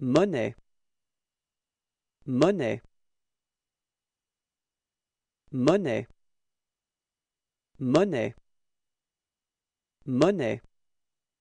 Monnaie Monnaie Monnaie Monnaie Monnaie